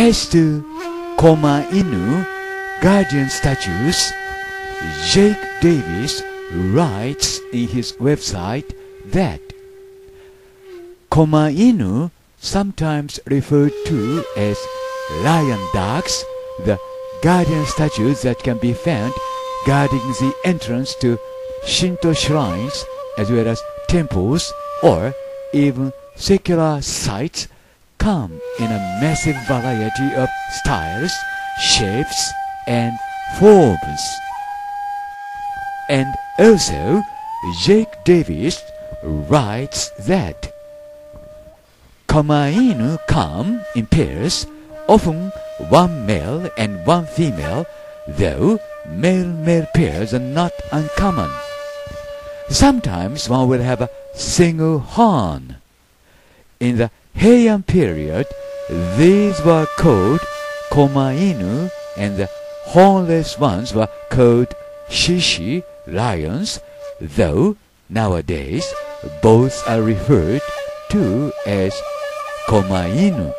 as to Koma Inu guardian statues, Jake Davis writes in his website that Koma Inu, sometimes referred to as lion dogs, the guardian statues that can be found guarding the entrance to Shinto shrines as well as temples or even secular sites come in a massive variety of styles, shapes, and forms. And also, Jake Davis writes that Kamainu come in pairs, often one male and one female, though male-male pairs are not uncommon. Sometimes one will have a single horn. In the Heian period, these were called Komainu and the hornless ones were called Shishi lions, though nowadays both are referred to as Komainu.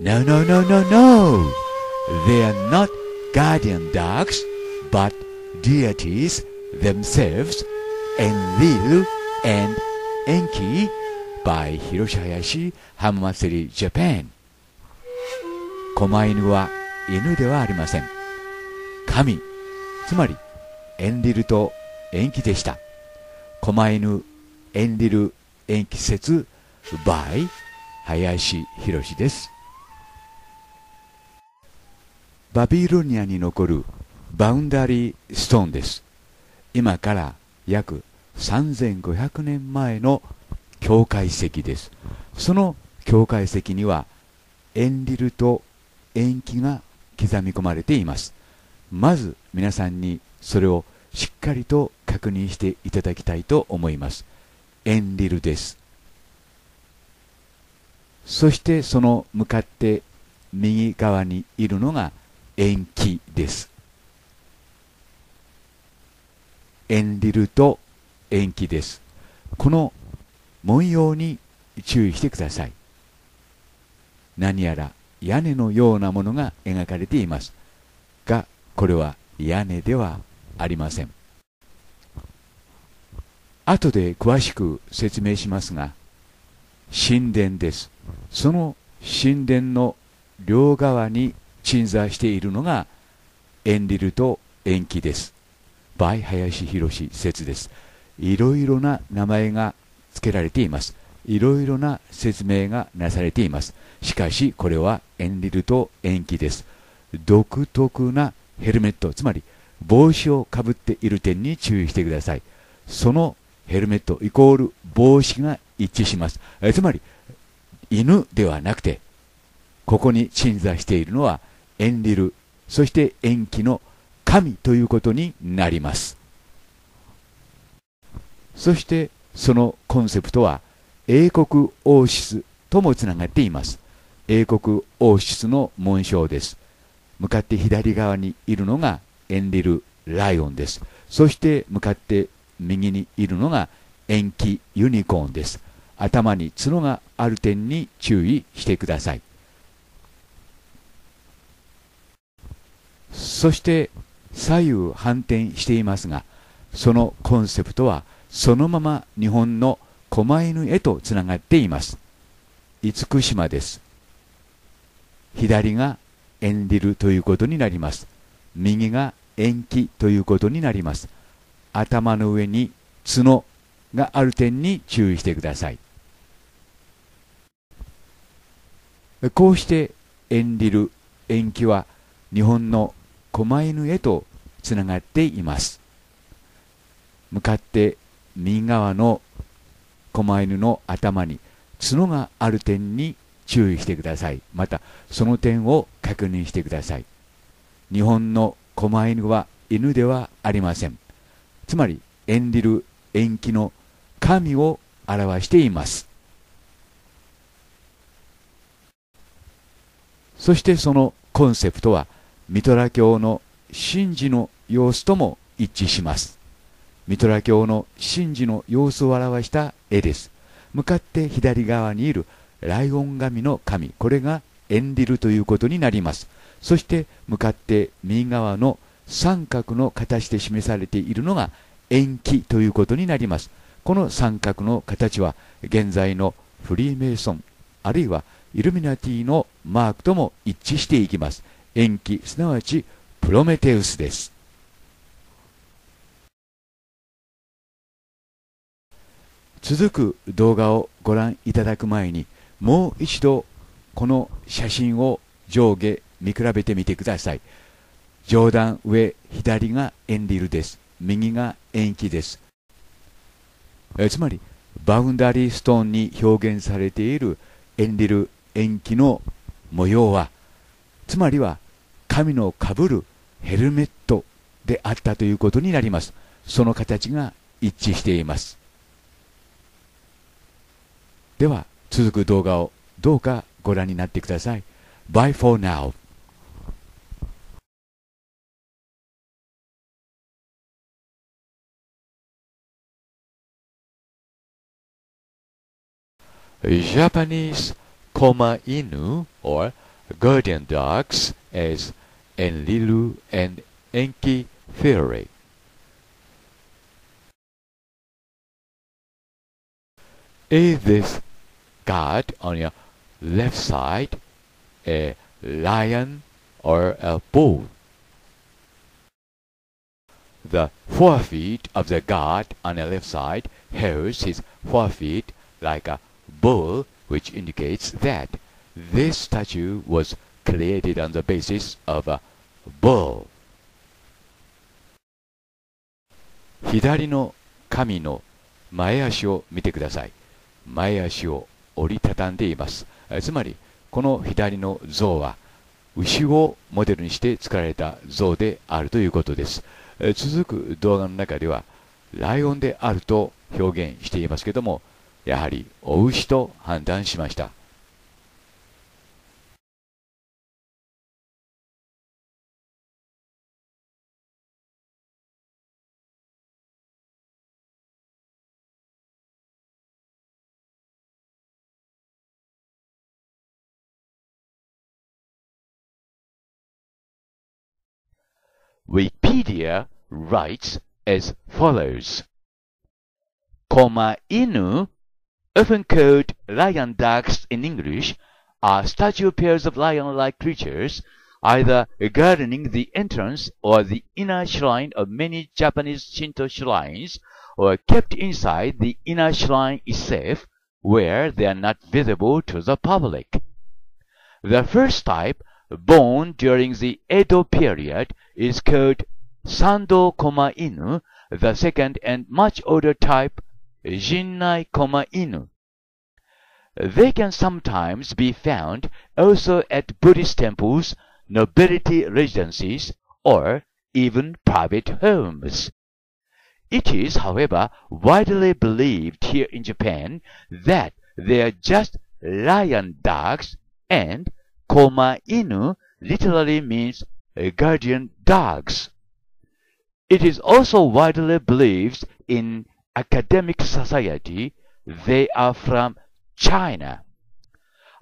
No, no, no, no, no! They are not guardian dogs, but deities themselves, Enlil and 延期 by 広島林ハム祭りジャパン狛犬は犬ではありません神つまりエンリルと延期でした狛犬エンリル延期説 by 林博ですバビロニアに残るバウンダリーストーンです今から約3500年前の教会石ですその教会石には円リルと円気が刻み込まれていますまず皆さんにそれをしっかりと確認していただきたいと思いますンリルですそしてその向かって右側にいるのが円気です円リルと延期ですこの文様に注意してください何やら屋根のようなものが描かれていますがこれは屋根ではありません後で詳しく説明しますが神殿ですその神殿の両側に鎮座しているのがエンリルと延期です。バイ林博説です。いろいろな名前が付けられていますいろいろな説明がなされていますしかしこれはエンリルと延期です独特なヘルメットつまり帽子をかぶっている点に注意してくださいそのヘルメットイコール帽子が一致しますえつまり犬ではなくてここに鎮座しているのはエンリルそして延期の神ということになりますそしてそのコンセプトは英国王室ともつながっています英国王室の紋章です向かって左側にいるのがエンリル・ライオンですそして向かって右にいるのが延期ユニコーンです頭に角がある点に注意してくださいそして左右反転していますがそのコンセプトはそのまま日本の狛犬へとつながっています厳島です左が縁リルということになります右が延期ということになります頭の上に角がある点に注意してくださいこうして縁リル延期は日本の狛犬へとつながっています向かって右側の狛犬の頭に角がある点に注意してくださいまたその点を確認してください日本の狛犬は犬ではありませんつまり演じる延期の神を表していますそしてそのコンセプトはミトラ教の神事の様子とも一致しますミトラ教の神事の様子を表した絵です向かって左側にいるライオン神の神これがエンディルということになりますそして向かって右側の三角の形で示されているのが延期ということになりますこの三角の形は現在のフリーメイソンあるいはイルミナティのマークとも一致していきます延期すなわちプロメテウスです続く動画をご覧いただく前にもう一度この写真を上下見比べてみてください上段上左がエンリルです右が延期ですえつまりバウンダリーストーンに表現されているエンリル延期の模様はつまりは神のかぶるヘルメットであったということになりますその形が一致していますでは続く動画をどうかご覧になってください Bye for now Japanese Koma Inu or guardian dogs as Enlilu and Enki theory. Is this got on your left side a lion or a bull. The forefeet of the god on the left side holds his forefeet like a bull, which indicates that this statue was created on the basis of a bull. 左の神の前足を見てください。前足を折りたたんでいますつまりこの左の像は牛をモデルにして作られた像であるということです続く動画の中ではライオンであると表現していますけどもやはりお牛と判断しました Wikipedia writes as follows. Koma Inu, often called lion ducks in English, are statue pairs of lion-like creatures, either guarding the entrance or the inner shrine of many Japanese Shinto shrines, or kept inside the inner shrine itself, where they are not visible to the public. The first type born during the Edo period is called Sando Koma Inu, the second and much older type, Jinnai Koma Inu. They can sometimes be found also at Buddhist temples, nobility residences, or even private homes. It is, however, widely believed here in Japan that they are just lion dogs and Koma Inu literally means guardian dogs. It is also widely believed in academic society they are from China.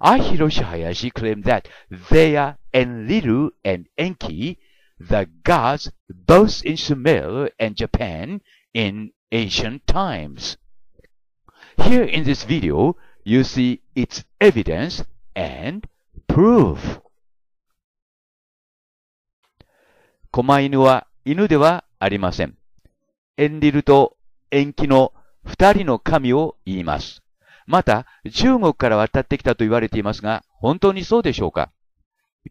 Ahiroshi Hayashi claimed that they are Enlil and Enki, the gods both in Sumer and Japan in ancient times. Here in this video, you see its evidence and prove 狛犬は犬ではありません。エンリルと延期の二人の神を言います。また、中国から渡ってきたと言われていますが、本当にそうでしょうか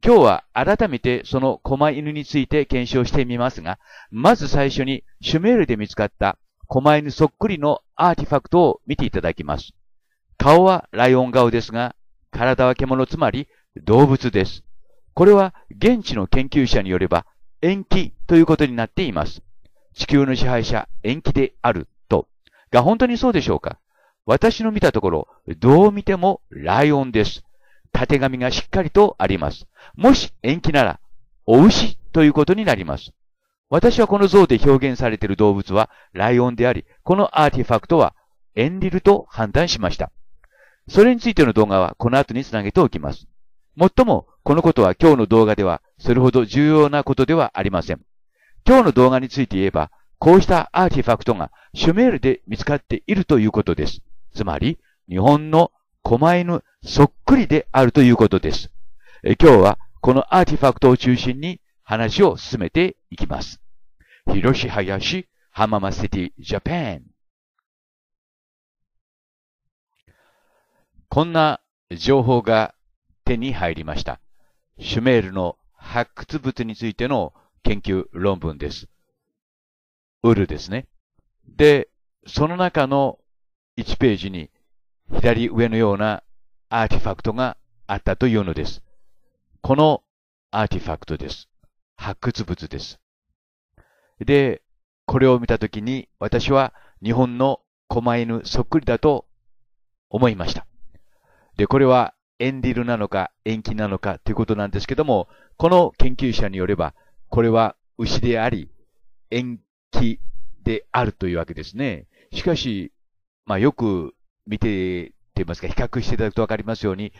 今日は改めてその狛犬について検証してみますが、まず最初にシュメールで見つかった狛犬そっくりのアーティファクトを見ていただきます。顔はライオン顔ですが、体は獣つまり動物です。これは現地の研究者によれば延期ということになっています。地球の支配者延期であると。が本当にそうでしょうか私の見たところ、どう見てもライオンです。縦紙がしっかりとあります。もし延期なら、お牛ということになります。私はこの像で表現されている動物はライオンであり、このアーティファクトはエンリルと判断しました。それについての動画はこの後につなげておきます。もっとも、このことは今日の動画ではそれほど重要なことではありません。今日の動画について言えば、こうしたアーティファクトがシュメールで見つかっているということです。つまり、日本の狛犬そっくりであるということです。今日はこのアーティファクトを中心に話を進めていきます。広し林浜松シティジャパン。こんな情報が手に入りました。シュメールの発掘物についての研究論文です。ウルですね。で、その中の1ページに左上のようなアーティファクトがあったというのです。このアーティファクトです。発掘物です。で、これを見たときに私は日本の狛犬そっくりだと思いました。で、これはエンディルなのか延期なのかということなんですけども、この研究者によれば、これは牛であり、延期であるというわけですね。しかし、まあ、よく見て、と言いますか、比較していただくとわかりますように、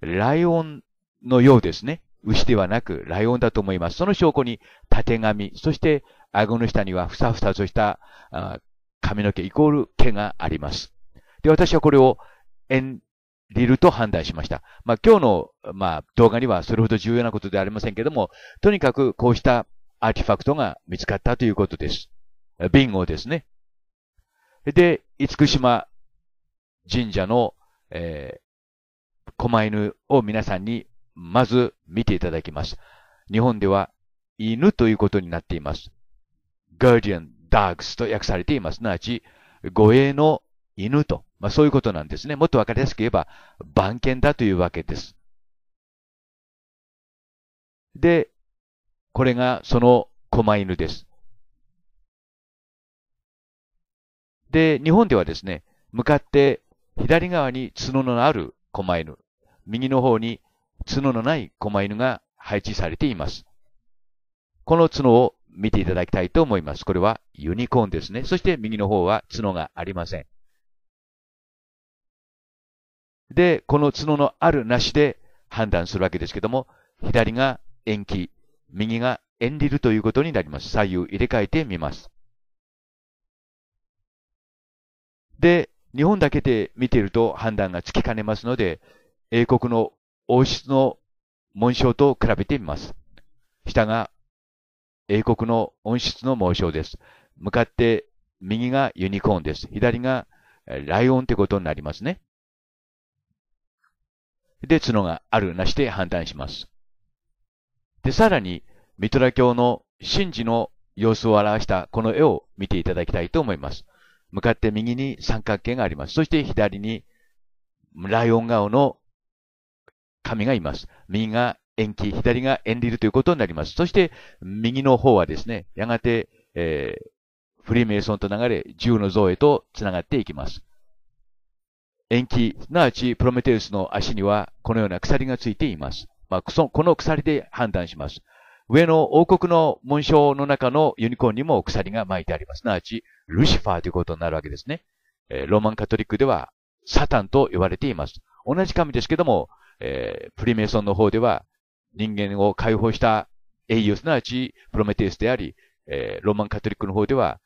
ライオンのようですね。牛ではなく、ライオンだと思います。その証拠に、たてがみ、そして、顎の下にはふさふさとした髪の毛イコール毛があります。で、私はこれを、エンりると判断しました。まあ、今日の、まあ、動画にはそれほど重要なことではありませんけども、とにかくこうしたアーティファクトが見つかったということです。ビンゴですね。で、厳島神社の、えー、狛犬を皆さんにまず見ていただきます。日本では犬ということになっています。Guardian Dogs と訳されています。すなわち、護衛の犬とまあ、そういうことなんですね。もっとわかりやすく言えば、番犬だというわけです。で、これがその狛犬です。で、日本ではですね、向かって左側に角のある狛犬、右の方に角のない狛犬が配置されています。この角を見ていただきたいと思います。これはユニコーンですね。そして右の方は角がありません。で、この角のあるなしで判断するわけですけども、左が延期、右が延リルということになります。左右入れ替えてみます。で、日本だけで見ていると判断がつきかねますので、英国の王室の紋章と比べてみます。下が英国の温室の紋章です。向かって右がユニコーンです。左がライオンってことになりますね。で、角があるなしで判断します。で、さらに、ミトラ教の神事の様子を表したこの絵を見ていただきたいと思います。向かって右に三角形があります。そして左にライオン顔の神がいます。右が延期、左がンリルということになります。そして右の方はですね、やがて、えー、フリーメイソンと流れ、銃の像へと繋がっていきます。延期、すなわちプロメテウスの足にはこのような鎖がついています。まあ、この鎖で判断します。上の王国の紋章の中のユニコーンにも鎖が巻いてあります。すなわち、ルシファーということになるわけですね。えローマンカトリックでは、サタンと呼ばれています。同じ神ですけども、えー、プリメイソンの方では、人間を解放した英雄、すなわち、プロメテウスであり、えー、ローマンカトリックの方では、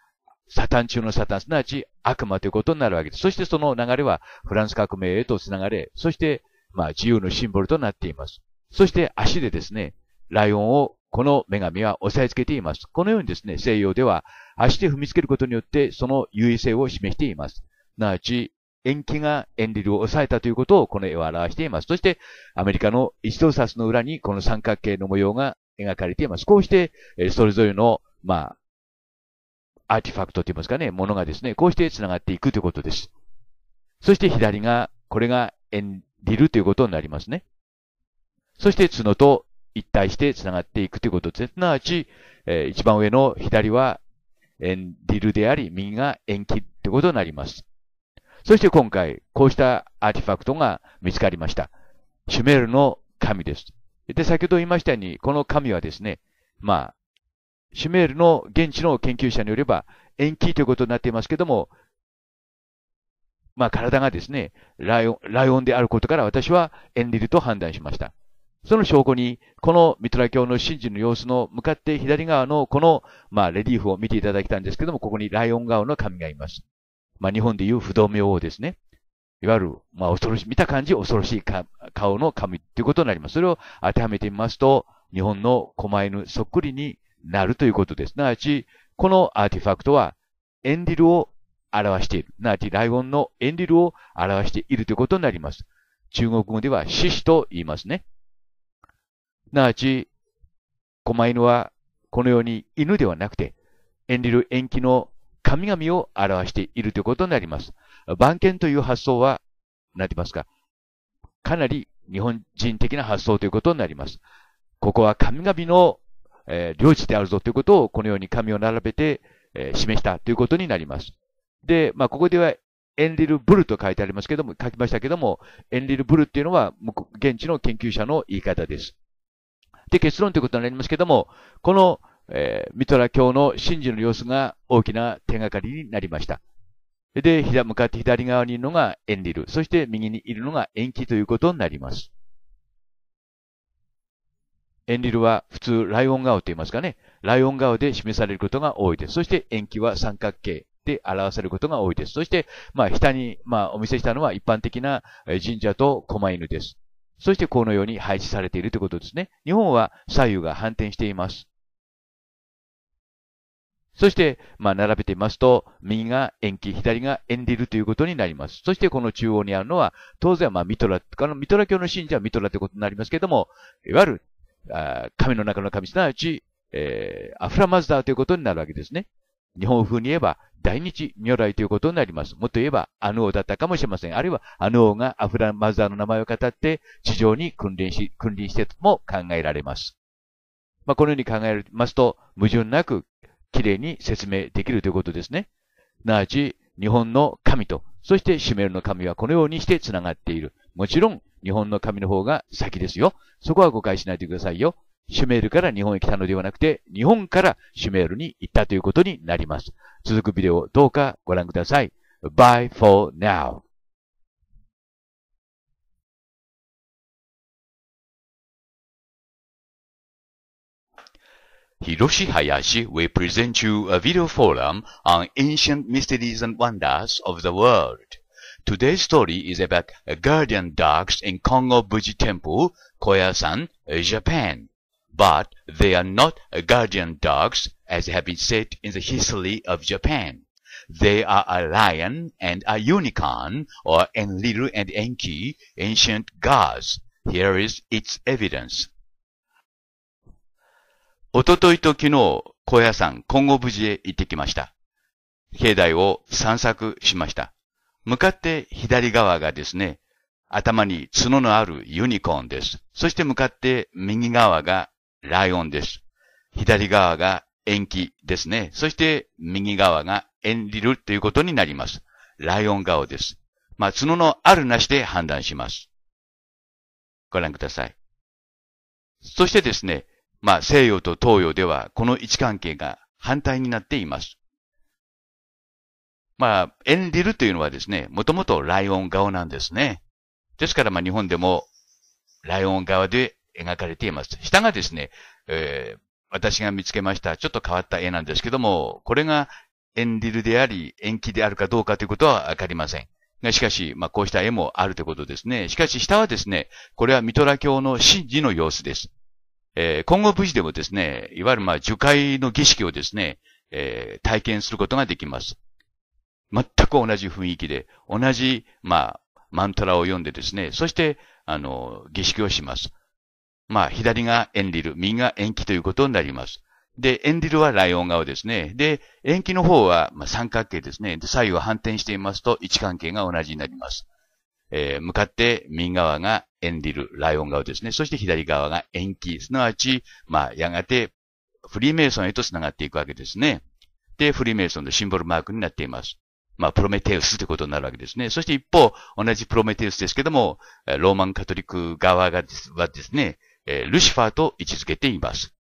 サタン中のサタン、すなわち悪魔ということになるわけです。そしてその流れはフランス革命へとつながれ、そして、まあ自由のシンボルとなっています。そして足でですね、ライオンをこの女神は押さえつけています。このようにですね、西洋では足で踏みつけることによってその優位性を示しています。すなわち、延期がエンリルを抑えたということをこの絵は表しています。そして、アメリカの一等札の裏にこの三角形の模様が描かれています。こうして、それぞれの、まあ、アーティファクトと言いますかね、ものがですね、こうして繋がっていくということです。そして左が、これがエディルということになりますね。そして角と一体して繋がっていくということです。すなわち、えー、一番上の左はエディルであり、右が延期ということになります。そして今回、こうしたアーティファクトが見つかりました。シュメールの神です。で、先ほど言いましたように、この神はですね、まあ、シュメールの現地の研究者によれば、延期ということになっていますけども、まあ体がですね、ライオン、ライオンであることから私はエンリルと判断しました。その証拠に、このミトラ教の神事の様子の向かって左側のこの、まあレリーフを見ていただきたんですけども、ここにライオン顔の神がいます。まあ日本でいう不動明王ですね。いわゆる、まあ恐ろしい、見た感じ恐ろしい顔の神ということになります。それを当てはめてみますと、日本の狛犬そっくりになるということです。すなわち、このアーティファクトは、エンディルを表している。すなわち、ライオンのエンディルを表しているということになります。中国語では、獅子と言いますね。すなわち、狛犬は、このように犬ではなくて、エンディル延期の神々を表しているということになります。番犬という発想は、なってますかかなり日本人的な発想ということになります。ここは神々のえー、領地であるぞということを、このように紙を並べて、えー、示したということになります。で、まあ、ここでは、エンリルブルと書いてありますけども、書きましたけども、エンリルブルっていうのは、現地の研究者の言い方です。で、結論ということになりますけども、この、えー、ミトラ教の神事の様子が大きな手がかりになりました。で、向かって左側にいるのがエンリル、そして右にいるのが延期ということになります。エンリルは普通ライオン顔と言いますかね、ライオン顔で示されることが多いです。そして延期は三角形で表されることが多いです。そして、まあ、下に、まあ、お見せしたのは一般的な神社と狛犬です。そして、このように配置されているということですね。日本は左右が反転しています。そして、まあ、並べてみますと、右が延期、左がエンリルということになります。そして、この中央にあるのは、当然、まあ、ミトラ、ミトラ教の信者はミトラということになりますけども、いわゆるあ神の中の神、すなわち、えー、アフラマズダーということになるわけですね。日本風に言えば、大日如来ということになります。もっと言えば、アヌ王だったかもしれません。あるいは、アヌ王がアフラマズダーの名前を語って、地上に君臨し、君臨してとも考えられます。まあ、このように考えますと、矛盾なく、きれいに説明できるということですね。すなわち、日本の神と、そしてシュメールの神はこのようにして繋がっている。もちろん、日本の紙の方が先ですよ。そこは誤解しないでくださいよ。シュメールから日本へ来たのではなくて、日本からシュメールに行ったということになります。続くビデオ、どうかご覧ください。Bye for now. Hiroshi Hayashi will present you a video forum on ancient mysteries and wonders of the world. Today's story is about guardian dogs in Kongo-Buji Temple, Koyasan, Japan. But they are not guardian dogs as have been said in the history of Japan. They are a lion and a unicorn, or Enlil and Enki, ancient gods. Here is its evidence. おとといと昨日、高野山、今後無事へ行ってきました。境内を散策しました。向かって左側がですね、頭に角のあるユニコーンです。そして向かって右側がライオンです。左側が延期ですね。そして右側がエンリルということになります。ライオン顔です。まあ、角のあるなしで判断します。ご覧ください。そしてですね、まあ、西洋と東洋ではこの位置関係が反対になっています。まあ、エンディルというのはですね、もともとライオン顔なんですね。ですから、まあ日本でもライオン側で描かれています。下がですね、えー、私が見つけました、ちょっと変わった絵なんですけども、これがエンディルであり、延期であるかどうかということはわかりません。しかし、まあ、こうした絵もあるということですね。しかし、下はですね、これはミトラ教の神事の様子です。えー、今後無事でもですね、いわゆるまあ、樹海の儀式をですね、えー、体験することができます。全く同じ雰囲気で、同じ、まあ、マントラを読んでですね、そして、あの、儀式をします。まあ、左がエンリル、右が延期ということになります。で、エンリルはライオン顔ですね。で、延期の方は、まあ、三角形ですね。で、左右は反転していますと、位置関係が同じになります。えー、向かって右側がエンリル、ライオン顔ですね。そして左側が延期、すなわち、まあ、やがて、フリーメイソンへと繋がっていくわけですね。で、フリーメイソンのシンボルマークになっています。まあ、プロメテウスということになるわけですね。そして一方、同じプロメテウスですけども、ローマンカトリック側がはですね、ルシファーと位置づけています。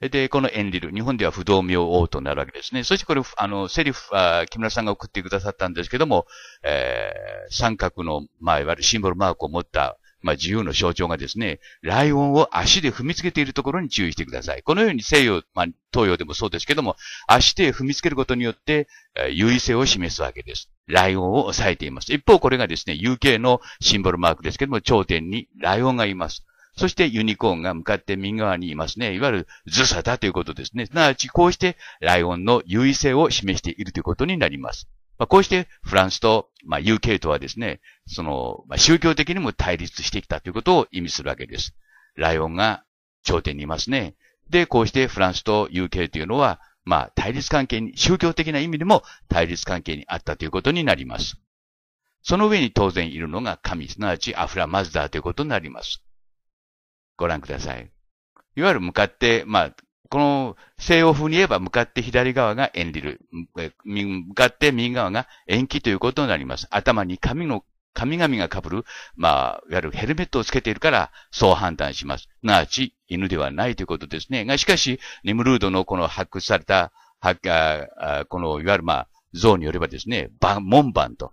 で、このエンリル、日本では不動明王となるわけですね。そしてこれ、あの、セリフ、木村さんが送ってくださったんですけども、えー、三角の、まあ、いわゆるシンボルマークを持った、まあ、自由の象徴がですね、ライオンを足で踏みつけているところに注意してください。このように西洋、まあ、東洋でもそうですけども、足で踏みつけることによって、えー、優位性を示すわけです。ライオンを抑えています。一方、これがですね、UK のシンボルマークですけども、頂点にライオンがいます。そしてユニコーンが向かって右側にいますね。いわゆるズサだということですね。すなわち、こうしてライオンの優位性を示しているということになります。まあ、こうしてフランスと、まあ、UK とはですね、その、まあ、宗教的にも対立してきたということを意味するわけです。ライオンが頂点にいますね。で、こうしてフランスと UK というのは、まあ、対立関係に、宗教的な意味でも対立関係にあったということになります。その上に当然いるのが神、すなわちアフラ・マズダーということになります。ご覧ください。いわゆる向かって、まあ、この西洋風に言えば向かって左側がエンリル、向かって右側が延期ということになります。頭に髪の、神々が被る、まあ、いわゆるヘルメットをつけているから、そう判断します。なあち、犬ではないということですね。が、しかし、ネムルードのこの発掘された、発あこの、いわゆるまあ、像によればですね、門番と、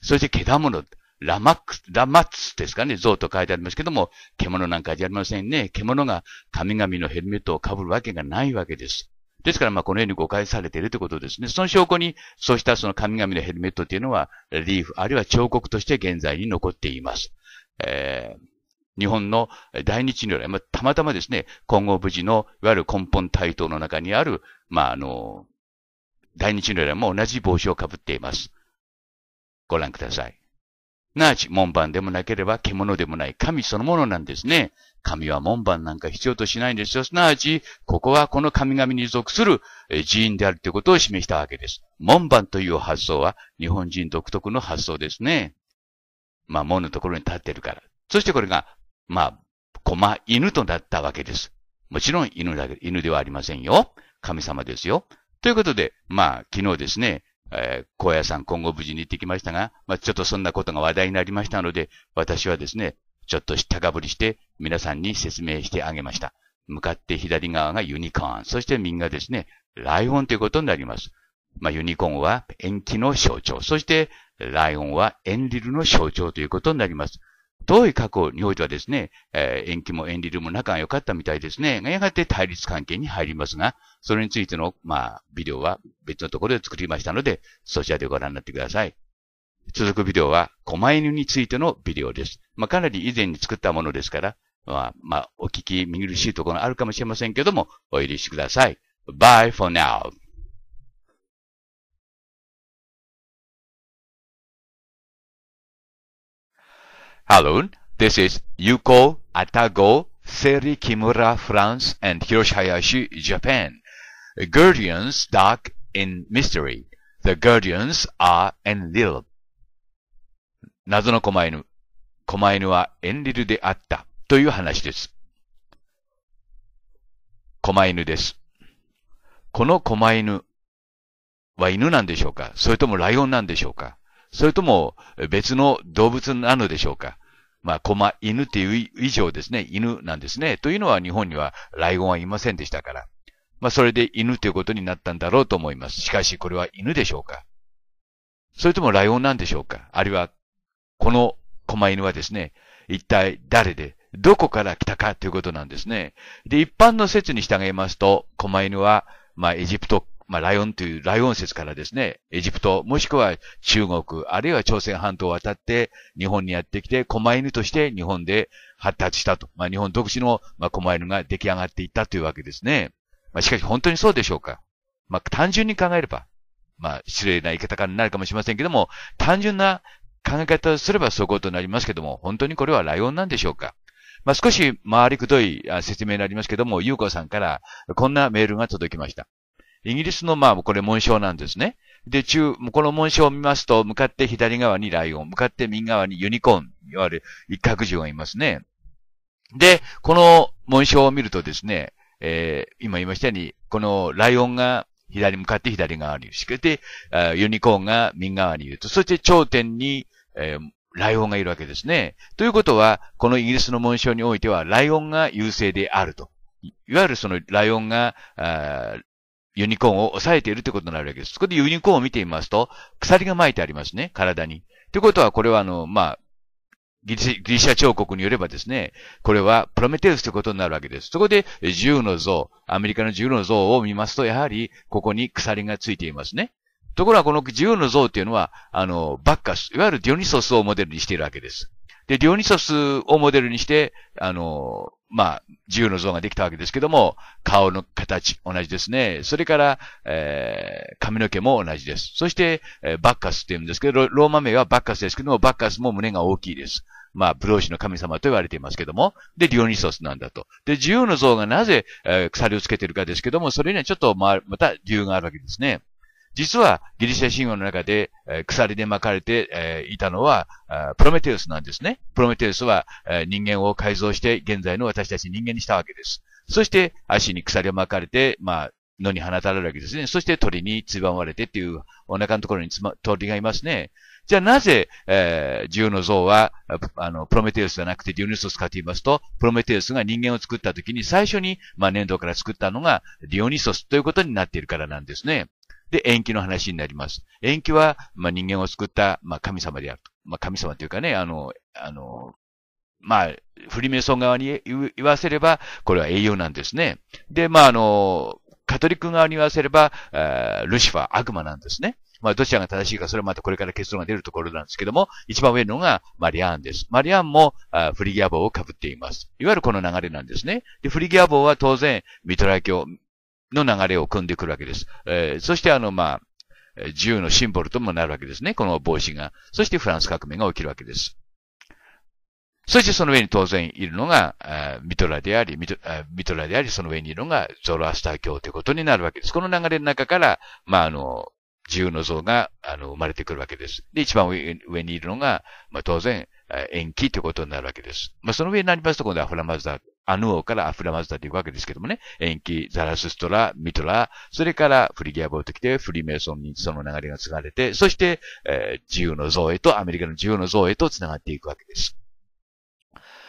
そして、毛玉の、ラマックス、ラマッツですかね、像と書いてありますけども、獣なんかじゃありませんね。獣が神々のヘルメットを被るわけがないわけです。ですから、まあ、このように誤解されているということですね。その証拠に、そうしたその神々のヘルメットというのは、リーフ、あるいは彫刻として現在に残っています。えー、日本の大日如来、まあ、たまたまですね、今後無事の、いわゆる根本台等の中にある、まあ、あの、大日如来も同じ帽子をかぶっています。ご覧ください。なわち門番でもなければ獣でもない神そのものなんですね。神は門番なんか必要としないんですよ。すなわち、ここはこの神々に属する寺院であるということを示したわけです。門番という発想は日本人独特の発想ですね。まあ、門のところに立ってるから。そしてこれが、まあ、駒、犬となったわけです。もちろん犬だけ、犬ではありませんよ。神様ですよ。ということで、まあ、昨日ですね、えー、高野山今後無事に行ってきましたが、まあ、ちょっとそんなことが話題になりましたので、私はですね、ちょっとたかぶりして皆さんに説明してあげました。向かって左側がユニコーン、そして右がですね、ライオンということになります。まあ、ユニコーンは延期の象徴、そしてライオンはエンリルの象徴ということになります。遠い過去においてはですね、えー、延期も延理も仲が良かったみたいですね。やがて対立関係に入りますが、それについての、まあ、ビデオは別のところで作りましたので、そちらでご覧になってください。続くビデオは、狛犬についてのビデオです。まあ、かなり以前に作ったものですから、まあ、まあ、お聞き見苦しいところがあるかもしれませんけども、お許しください。Bye for now. Hello, this is Yuko Atago, Seri Kimura, France, and Hiroshi Hayashi, Japan. Guardians dark in mystery. The guardians are enlil. 謎の狛犬。狛犬はエンリルであったという話です。狛犬です。この狛犬は犬なんでしょうかそれともライオンなんでしょうかそれとも別の動物なのでしょうかまあ、駒、犬っていう以上ですね、犬なんですね。というのは日本にはライオンはいませんでしたから。まあ、それで犬ということになったんだろうと思います。しかし、これは犬でしょうかそれともライオンなんでしょうかあるいは、この狛犬はですね、一体誰で、どこから来たかということなんですね。で、一般の説に従いますと、狛犬は、まあ、エジプトまあ、ライオンという、ライオン説からですね、エジプト、もしくは中国、あるいは朝鮮半島を渡って日本にやってきて、狛犬として日本で発達したと。まあ、日本独自の、まあ、狛犬が出来上がっていったというわけですね。まあ、しかし本当にそうでしょうか。まあ、単純に考えれば、まあ、失礼な言い方になるかもしれませんけども、単純な考え方をすればそういうことになりますけども、本当にこれはライオンなんでしょうか。まあ、少し回りくどい説明になりますけども、ゆうこさんからこんなメールが届きました。イギリスのまあ、これ紋章なんですね。で、中、この紋章を見ますと、向かって左側にライオン、向かって右側にユニコーン、いわゆる一角獣がいますね。で、この紋章を見るとですね、えー、今言いましたように、このライオンが左向かって左側にいる。しかて、ユニコーンが右側にいると。そして頂点に、えー、ライオンがいるわけですね。ということは、このイギリスの紋章においては、ライオンが優勢であると。いわゆるそのライオンが、ユニコーンを押さえているということになるわけです。そこでユニコーンを見てみますと、鎖が巻いてありますね、体に。ということは、これはあの、まあ、ギリギリシャ彫刻によればですね、これはプロメテウスということになるわけです。そこで、自由の像、アメリカの自由の像を見ますと、やはり、ここに鎖がついていますね。ところが、この自由の像っていうのは、あの、バッカス、いわゆるディオニソスをモデルにしているわけです。で、ディオニソスをモデルにして、あの、まあ、自由の像ができたわけですけども、顔の形、同じですね。それから、えー、髪の毛も同じです。そして、えー、バッカスって言うんですけど、ローマ名はバッカスですけども、バッカスも胸が大きいです。まあ、ブローシの神様と言われていますけども、で、ディオニソスなんだと。で、自由の像がなぜ、えー、鎖をつけてるかですけども、それにはちょっと、まあ、また理由があるわけですね。実はギリシャ神話の中で、えー、鎖で巻かれて、えー、いたのはプロメテウスなんですね。プロメテウスは、えー、人間を改造して現在の私たち人間にしたわけです。そして足に鎖を巻かれて、まあ、野に放たれるわけですね。そして鳥につばまれてっていうお腹のところにつ、ま、鳥がいますね。じゃあなぜ、えー、銃の像は、あの、プロメテウスじゃなくてディオニスをスかと言いますと、プロメテウスが人間を作った時に最初に、まあ、粘土から作ったのがディオニソスということになっているからなんですね。で、延期の話になります。延期は、まあ、人間を救った、まあ、神様であると。まあ、神様というかね、あの、あの、まあ、フリメイソン側に言わせれば、これは英雄なんですね。で、まあ、あの、カトリック側に言わせれば、ルシファー、悪魔なんですね。まあ、どちらが正しいか、それはまたこれから結論が出るところなんですけども、一番上のがマリアーンです。マリアーンもあフリギア帽を被っています。いわゆるこの流れなんですね。で、フリギア帽は当然、ミトラ教、の流れを組んでくるわけです。えー、そしてあの、まあ、自由のシンボルともなるわけですね。この帽子が。そしてフランス革命が起きるわけです。そしてその上に当然いるのが、ミトラでありミト、ラであり、その上にいるのがゾロアスター教ということになるわけです。この流れの中から、まあ、あの、自由の像が、あの、生まれてくるわけです。で、一番上にいるのが、まあ、当然、延期ということになるわけです。まあ、その上になりますと、今度はフラマズダーアヌ王からアフラマズタというわけですけどもね、延期、ザラスストラ、ミトラ、それからフリギアボーと来て、フリーメイソンにその流れが継がれて、そして、えー、自由の像へと、アメリカの自由の像へと繋がっていくわけです。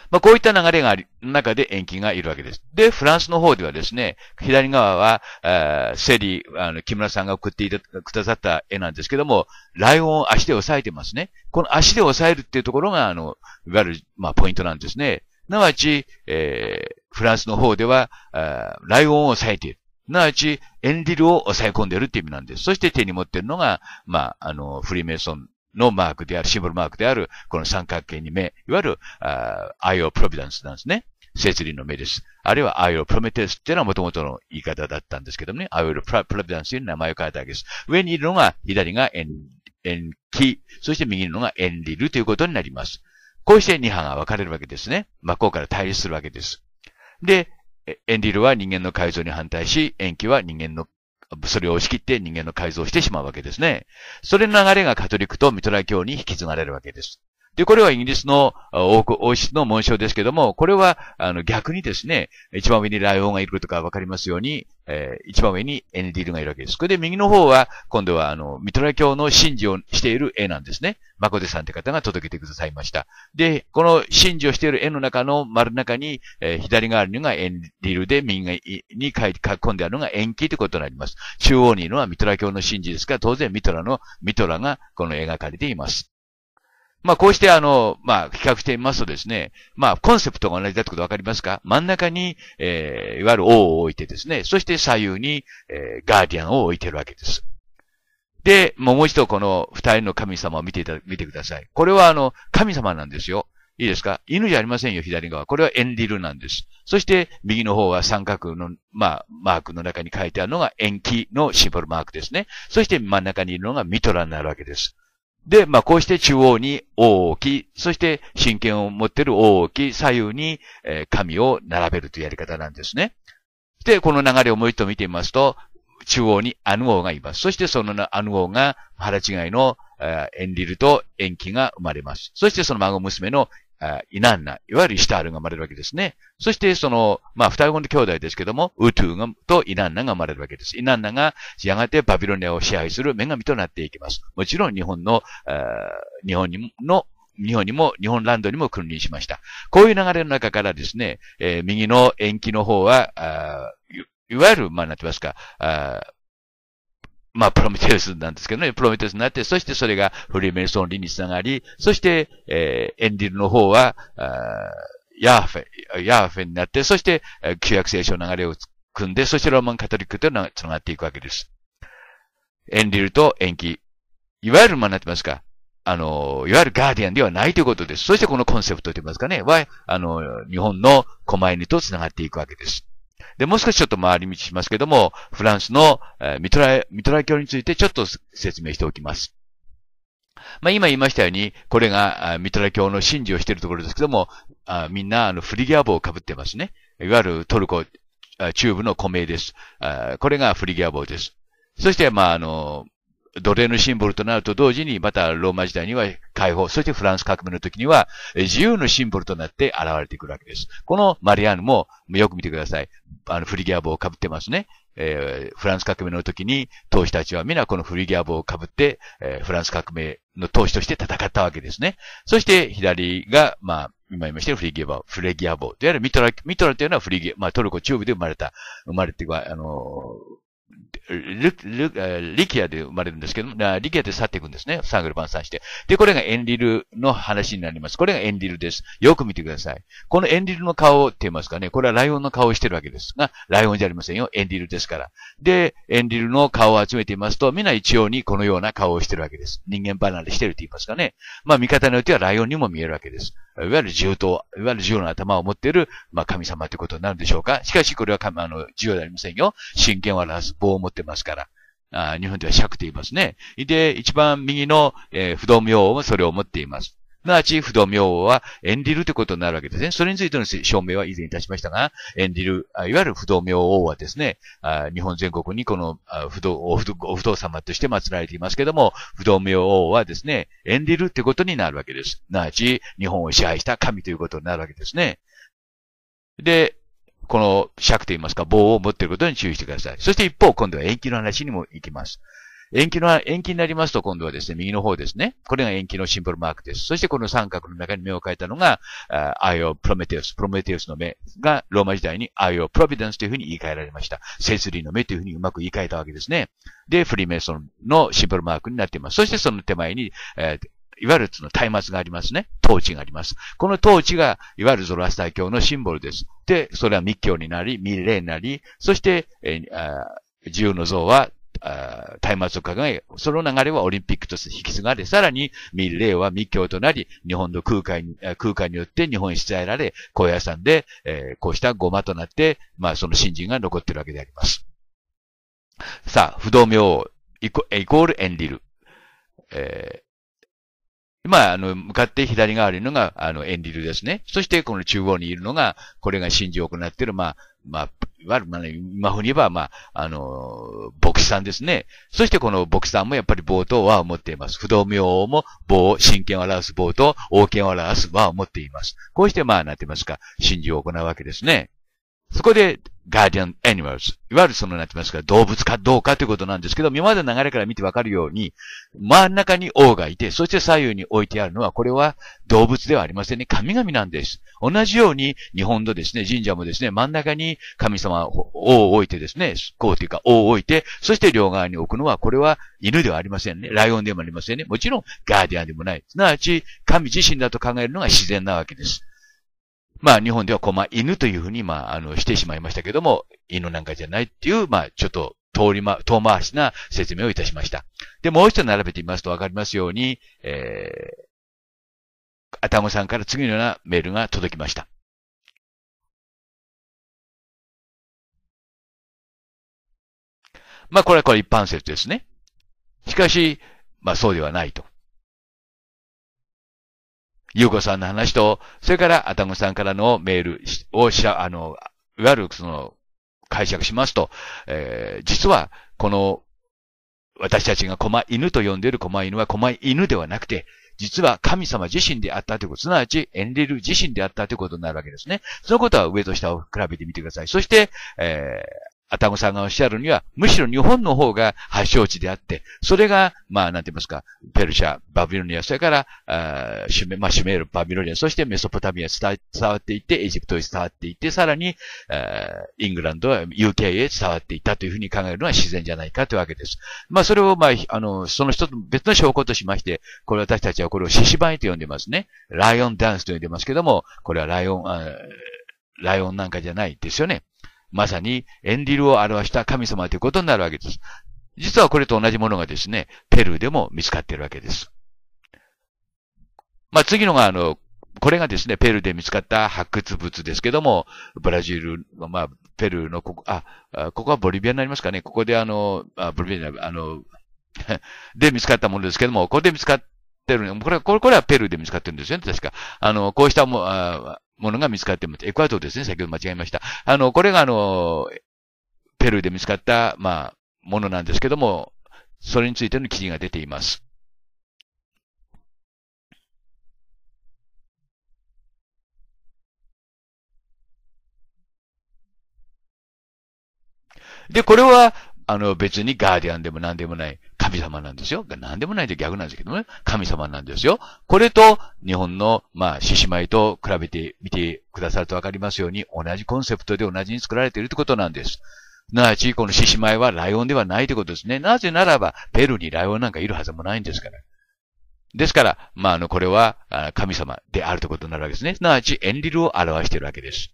まあ、こういった流れがあり、中で延期がいるわけです。で、フランスの方ではですね、左側は、えー、セリ、あの、木村さんが送っていた、くださった絵なんですけども、ライオンを足で押さえてますね。この足で押さえるっていうところが、あの、いわゆる、まあ、ポイントなんですね。なわち、えー、フランスの方では、ライオンを抑えている。なわち、エンディルを抑え込んでいるって意味なんです。そして手に持っているのが、まあ、あの、フリーメイソンのマークである、シンボルマークである、この三角形に目、いわゆる、アイオ・プロビダンスなんですね。摂理の目です。あるいは、アイオ・プロメテウスっていうのはもともとの言い方だったんですけどもね、アイオ・プロビダンスという名前を変えたわけです。上にいるのが、左がエン、エンキ、そして右のがエンリルということになります。こうして二派が分かれるわけですね。真っ向から対立するわけです。で、エンリルは人間の改造に反対し、延期は人間の、それを押し切って人間の改造をしてしまうわけですね。それの流れがカトリックとミトラ教に引き継がれるわけです。で、これはイギリスの王室の紋章ですけども、これは、あの、逆にですね、一番上にライオンがいることがわかりますように、えー、一番上にエネディルがいるわけです。これで右の方は、今度は、あの、ミトラ教の神事をしている絵なんですね。マコデさんって方が届けてくださいました。で、この神事をしている絵の中の丸の中に、えー、左側にのがエンディルで、右に書き込んであるのが延期ということになります。中央にいるのはミトラ教の神事ですから、当然ミトラの、ミトラがこの絵が描かれています。まあ、こうしてあの、まあ、比較してみますとですね、まあ、コンセプトが同じだってことわかりますか真ん中に、えー、いわゆる王を置いてですね、そして左右に、えー、ガーディアンを置いてるわけです。で、もう一度この二人の神様を見ていた、見てください。これはあの、神様なんですよ。いいですか犬じゃありませんよ、左側。これはエンディルなんです。そして、右の方は三角の、まあ、マークの中に書いてあるのが、延期のシンボルマークですね。そして、真ん中にいるのがミトラになるわけです。で、まあ、こうして中央に大き、そして神権を持っている大き、左右に、神を並べるというやり方なんですね。で、この流れをもう一度見てみますと、中央にアヌ王がいます。そしてそのアヌ王が腹違いの、エンリルとエンキが生まれます。そしてその孫娘のイナンナ、いわゆるイシタールが生まれるわけですね。そして、その、まあ、双子の兄弟ですけども、ウトゥーとイナンナが生まれるわけです。イナンナが、やがてバビロニアを支配する女神となっていきます。もちろん、日本の、日本にの、日本にも、日本ランドにも君臨しました。こういう流れの中からですね、えー、右の延期の方は、いわゆる、まあ、なんて言いますか、まあ、プロメテウスなんですけどね、プロメテウスになって、そしてそれがフリーメイソン理につながり、そして、えー、エンディルの方は、ヤーフェ、ヤーフェになって、そして、旧約聖書の流れを組んで、そしてローマンカトリックというのが繋がっていくわけです。エンディルと延期。いわゆる、まあ、なってますか。あの、いわゆるガーディアンではないということです。そしてこのコンセプトと言いますかね、は、あの、日本の狛犬と繋がっていくわけです。で、もう少しちょっと回り道しますけども、フランスの、えー、ミトラ、ミトラ教についてちょっと説明しておきます。まあ、今言いましたように、これがミトラ教の神事をしているところですけども、あみんなあのフリギア帽をかぶってますね。いわゆるトルコ、中部の古名です。これがフリギア帽です。そして、まあ、あの、奴隷のシンボルとなると同時に、またローマ時代には解放、そしてフランス革命の時には自由のシンボルとなって現れてくるわけです。このマリアーヌもよく見てください。あの、フリギア帽をかぶってますね。えー、フランス革命の時に、当主たちは皆このフリギア帽をかぶって、えー、フランス革命の当主として戦ったわけですね。そして左が、まあ、今言いましたフリギア帽、フレギア帽。いわゆるミトラ、ミトラというのはフリギア、まあトルコ中部で生まれた、生まれてあのールル、リキアで生まれるんですけども、リキアで去っていくんですね。サンクル晩餐して。で、これがエンリルの話になります。これがエンリルです。よく見てください。このエンリルの顔って言いますかね、これはライオンの顔をしてるわけですが、ライオンじゃありませんよ。エンリルですから。で、エンリルの顔を集めていますと、みんな一様にこのような顔をしてるわけです。人間離れしてるって言いますかね。まあ、見方によってはライオンにも見えるわけです。いわゆる銃と、いわゆる銃の頭を持っている、まあ、神様ということになるでしょうか。しかし、これは、あの、銃ではありませんよ。真剣はラす棒を持ってますから。あ日本では尺と言いますね。で、一番右の、えー、不動明王もそれを持っています。なち不動明王はンリルってことになるわけですね。それについての証明は以前いたしましたが、ンリル、いわゆる不動明王はですね、日本全国にこの不動お不動様として祀られていますけども、不動明王はですね、ンリルってことになるわけです。なち日本を支配した神ということになるわけですね。で、この尺と言いますか、棒を持っていることに注意してください。そして一方、今度は延期の話にも行きます。延期の、延期になりますと今度はですね、右の方ですね。これが延期のシンボルマークです。そしてこの三角の中に目を変えたのが、アイオプロメテウス。プロメテウスの目がローマ時代にアイオプロビデンスというふうに言い換えられました。セスリーの目というふうにうまく言い換えたわけですね。で、フリーメイソンのシンボルマークになっています。そしてその手前に、えーいわゆるその松明がありますね。統治があります。この統治が、いわゆるゾロアスター教のシンボルです。で、それは密教になり、ミレになり、そして、えー、自由の像はあ松と輝その流れはオリンピックとして引き継がれ、さらに民令は密教となり、日本の空海に、空海によって日本に伝えられ、高野山で、えー、こうしたごまとなって、まあその信心が残っているわけであります。さあ、不動明王、イコールエンリル。えまあ、あの、向かって左側にいるのが、あの、エンリルですね。そして、この中央にいるのが、これが真珠を行っている、まあ、まあ、いわゆる、まあ、今風に言えば、まあ、あの、牧師さんですね。そしてこの牧師さんもやっぱり冒頭和を持っています。不動明王も棒、真剣を表す冒頭、王権を表す和を持っています。こうして、まあ、なってますか、真珠を行うわけですね。そこで、ガーディアン・アニマルズ。いわゆるその、なってますか、動物かどうかということなんですけど、今まで流れから見てわかるように、真ん中に王がいて、そして左右に置いてあるのは、これは動物ではありませんね。神々なんです。同じように、日本のですね、神社もですね、真ん中に神様、王を置いてですね、こうというか、王を置いて、そして両側に置くのは、これは犬ではありませんね。ライオンでもありませんね。もちろん、ガーディアンでもない。すなわち、神自身だと考えるのが自然なわけです。まあ、日本では、こま犬というふうに、まあ、あの、してしまいましたけども、犬なんかじゃないっていう、まあ、ちょっと、通りま、遠回しな説明をいたしました。で、もう一度並べてみますとわかりますように、えー、アタムさんから次のようなメールが届きました。まあ、これはこれ一般説ですね。しかし、まあ、そうではないと。ゆうこさんの話と、それからあたむさんからのメールをしゃ、あの、いわゆるその、解釈しますと、えー、実は、この、私たちが狛犬と呼んでいる狛犬は狛犬ではなくて、実は神様自身であったということ、すなわちエンリル自身であったということになるわけですね。そのことは上と下を比べてみてください。そして、えー、アタゴさんがおっしゃるには、むしろ日本の方が発祥地であって、それが、まあ、なんて言いますか、ペルシャ、バビロニア、それから、シュメ、まあ、シュメール、バビロニア、そしてメソポタミア伝わっていって、エジプトに伝わっていって、さらに、イングランド、UK へ伝わっていったというふうに考えるのは自然じゃないかというわけです。まあ、それを、まあ、あの、その一つ、別の証拠としまして、これ私たちはこれを獅子エと呼んでますね。ライオンダンスと呼んでますけども、これはライオン、ライオンなんかじゃないですよね。まさにエンリルを表した神様ということになるわけです。実はこれと同じものがですね、ペルーでも見つかっているわけです。まあ、次のが、あの、これがですね、ペルーで見つかった発掘物ですけども、ブラジル、まあ、ペルーのここ、あ、ここはボリビアになりますかね。ここであの、あボリビアにあの、で見つかったものですけども、ここで見つかってる、これは、これはペルーで見つかってるんですよね、確か。あの、こうしたも、あものが見つかってます。エクアドルですね。先ほど間違えました。あの、これがあの、ペルーで見つかった、まあ、ものなんですけども、それについての記事が出ています。で、これは、あの別にガーディアンでも何でもない神様なんですよ。何でもないで逆なんですけどね。神様なんですよ。これと日本の、まあ、獅子舞と比べてみてくださるとわかりますように、同じコンセプトで同じに作られているということなんです。なわち、この獅子舞はライオンではないということですね。なぜならば、ペルにライオンなんかいるはずもないんですから。ですから、まあ、あの、これは、神様であるということになるわけですね。すなわち、エンリルを表しているわけです。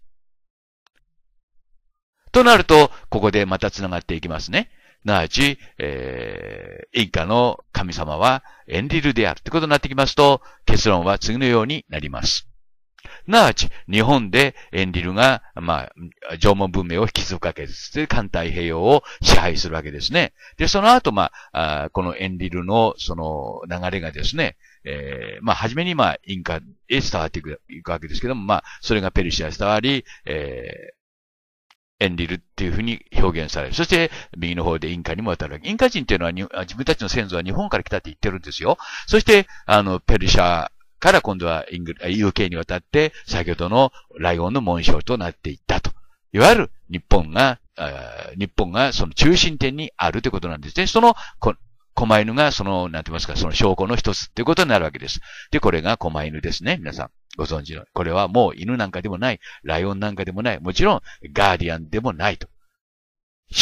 となると、ここでまた繋がっていきますね。なわち、えー、インカの神様はエンリルであるってことになってきますと、結論は次のようになります。なわち、日本でエンリルが、まあ、縄文文明を引き継ぐわけです。で、環太平洋を支配するわけですね。で、その後、まあ、あこのエンリルの、その、流れがですね、えー、まあ、はじめに、まあ、インカへ伝わっていくわけですけども、まあ、それがペルシアに伝わり、えー、エンリルっていうふうに表現される。そして、右の方でインカにもわたる。インカ人っていうのは自分たちの先祖は日本から来たって言ってるんですよ。そして、あの、ペルシャから今度はイング、UK に渡って、先ほどのライオンの紋章となっていったと。いわゆる日本が、日本がその中心点にあるということなんですね。その、狛犬がその、なんて言いますか、その証拠の一つっていうことになるわけです。で、これが狛犬ですね、皆さん。ご存知の。これはもう犬なんかでもない、ライオンなんかでもない、もちろんガーディアンでもないと。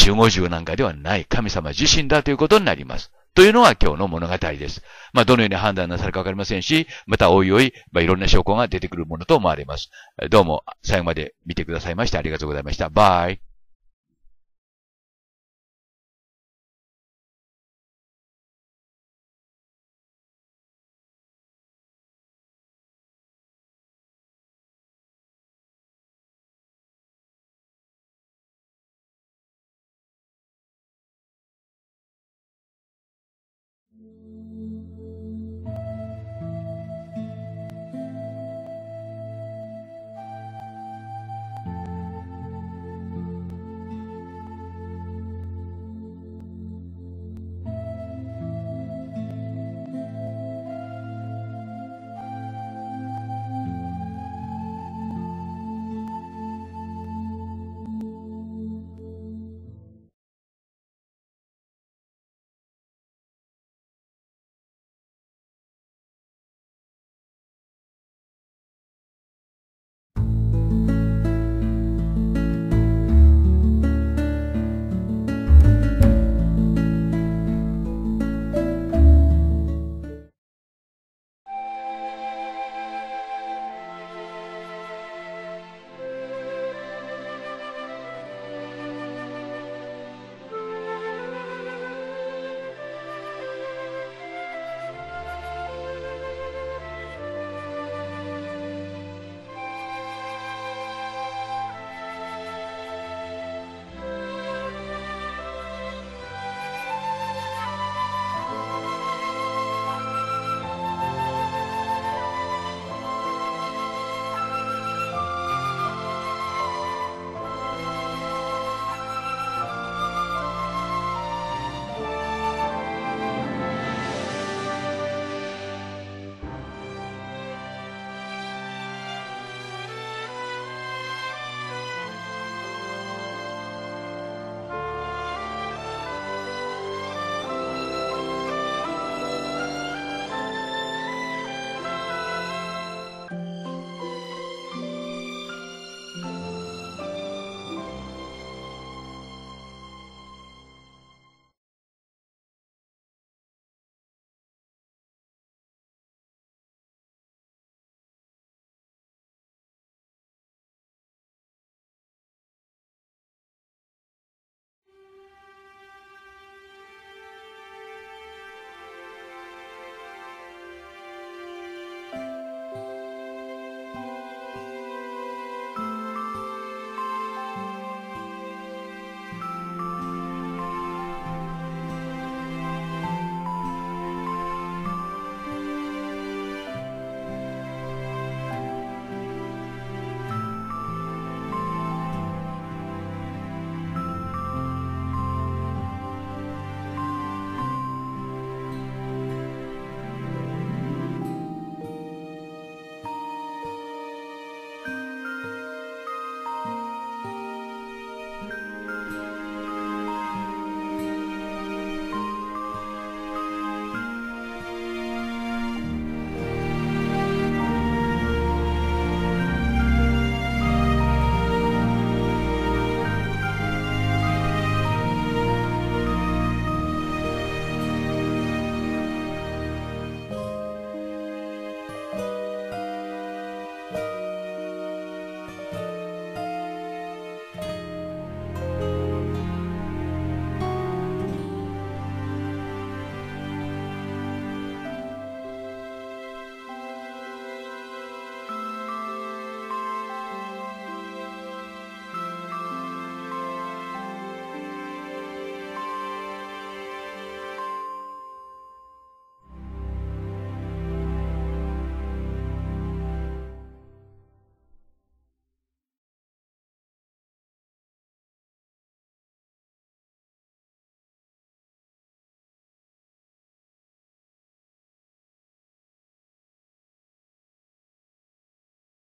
守護獣なんかではない神様自身だということになります。というのが今日の物語です。まあ、どのように判断なさるかわかりませんし、またおいおい、まあ、いろんな証拠が出てくるものと思われます。どうも、最後まで見てくださいましてありがとうございました。バイ。